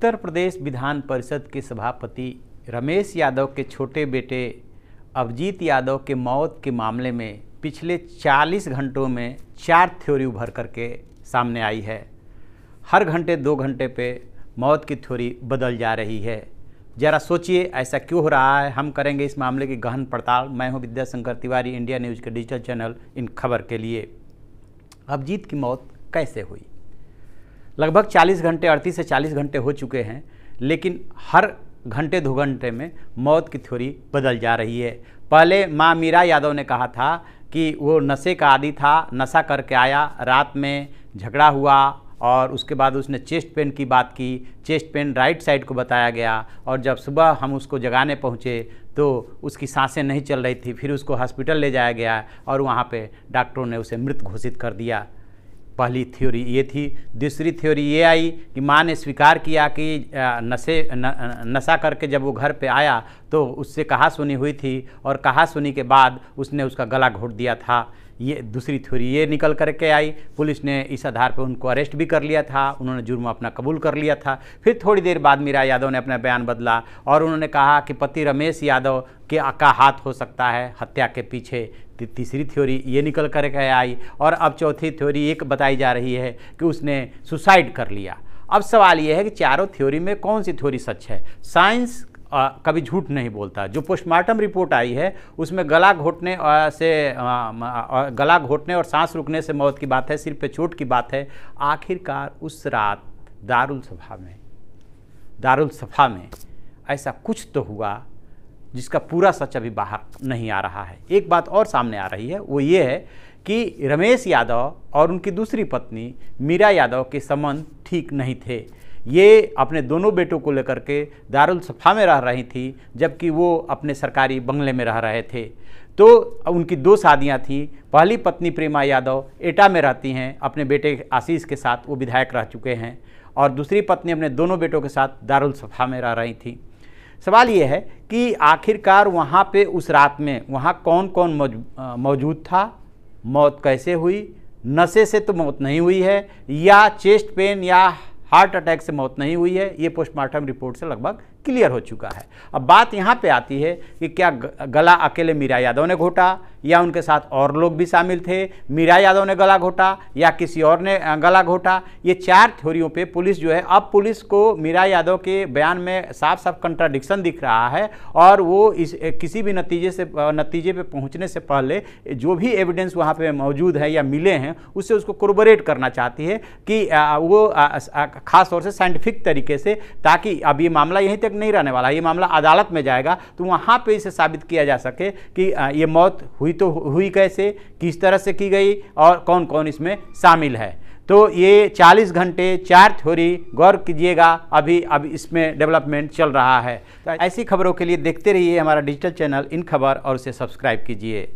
उत्तर प्रदेश विधान परिषद के सभापति रमेश यादव के छोटे बेटे अभिजीत यादव के मौत के मामले में पिछले 40 घंटों में चार थ्योरी उभर करके सामने आई है हर घंटे दो घंटे पे मौत की थ्योरी बदल जा रही है ज़रा सोचिए ऐसा क्यों हो रहा है हम करेंगे इस मामले की गहन पड़ताल मैं हूं विद्याशंकर तिवारी इंडिया न्यूज़ के डिजिटल चैनल इन खबर के लिए अभिजीत की मौत कैसे हुई लगभग 40 घंटे अड़तीस से 40 घंटे हो चुके हैं लेकिन हर घंटे दो घंटे में मौत की थ्योरी बदल जा रही है पहले माँ मीरा यादव ने कहा था कि वो नशे का आदि था नशा करके आया रात में झगड़ा हुआ और उसके बाद उसने चेस्ट पेन की बात की चेस्ट पेन राइट साइड को बताया गया और जब सुबह हम उसको जगाने पहुँचे तो उसकी सांसें नहीं चल रही थी फिर उसको हॉस्पिटल ले जाया गया और वहाँ पे डॉक्टरों ने उसे मृत घोषित कर दिया पहली थ्योरी ये थी दूसरी थ्योरी ये आई कि माँ ने स्वीकार किया कि नशे न, नशा करके जब वो घर पे आया तो उससे कहा सुनी हुई थी और कहा सुनी के बाद उसने उसका गला घोट दिया था ये दूसरी थ्योरी ये निकल करके आई पुलिस ने इस आधार पर उनको अरेस्ट भी कर लिया था उन्होंने जुर्म अपना कबूल कर लिया था फिर थोड़ी देर बाद मीरा यादव ने अपना बयान बदला और उन्होंने कहा कि पति रमेश यादव के का हाथ हो सकता है हत्या के पीछे तीसरी थ्योरी ये निकल कर के आई और अब चौथी थ्योरी एक बताई जा रही है कि उसने सुसाइड कर लिया अब सवाल यह है कि चारों थ्योरी में कौन सी थ्योरी सच है साइंस आ, कभी झूठ नहीं बोलता जो पोस्टमार्टम रिपोर्ट आई है उसमें गला घोटने से आ, आ, गला घोटने और सांस रुकने से मौत की बात है सिर पे चोट की बात है आखिरकार उस रात दारुल सभा में दारुल सभा में ऐसा कुछ तो हुआ जिसका पूरा सच अभी बाहर नहीं आ रहा है एक बात और सामने आ रही है वो ये है कि रमेश यादव और उनकी दूसरी पत्नी मीरा यादव के संबंध ठीक नहीं थे ये अपने दोनों बेटों को लेकर के दारुल सफ़ा में रह रही थी जबकि वो अपने सरकारी बंगले में रह रहे थे तो उनकी दो शादियाँ थीं पहली पत्नी प्रेमा यादव एटा में रहती हैं अपने बेटे आशीष के साथ वो विधायक रह चुके हैं और दूसरी पत्नी अपने दोनों बेटों के साथ दारुल सफ़ा में रह रही थी सवाल ये है कि आखिरकार वहाँ पे उस रात में वहाँ कौन कौन मौजूद था मौत कैसे हुई नशे से तो मौत नहीं हुई है या चेस्ट पेन या हार्ट अटैक से मौत नहीं हुई है ये पोस्टमार्टम रिपोर्ट से लगभग क्लियर हो चुका है अब बात यहाँ पे आती है कि क्या गला अकेले मीरा यादव ने घोटा या उनके साथ और लोग भी शामिल थे मीरा यादव ने गला घोटा या किसी और ने गला घोटा ये चार थ्योरियों पे पुलिस जो है अब पुलिस को मीरा यादव के बयान में साफ साफ कंट्राडिक्शन दिख रहा है और वो इस किसी भी नतीजे से नतीजे पे पहुंचने से पहले जो भी एविडेंस वहाँ पे मौजूद है या मिले हैं उससे उसको कोरबोरेट करना चाहती है कि वो खासतौर से साइंटिफिक तरीके से ताकि अब ये मामला यहीं तक इफेक्ट नहीं रहने वाला ये मामला अदालत में जाएगा तो वहाँ पे इसे साबित किया जा सके कि ये मौत हुई तो हुई कैसे किस तरह से की गई और कौन कौन इसमें शामिल है तो ये 40 घंटे चार थोड़ी गौर कीजिएगा अभी अब इसमें डेवलपमेंट चल रहा है तो ऐसी खबरों के लिए देखते रहिए हमारा डिजिटल चैनल इन खबर और उसे सब्सक्राइब कीजिए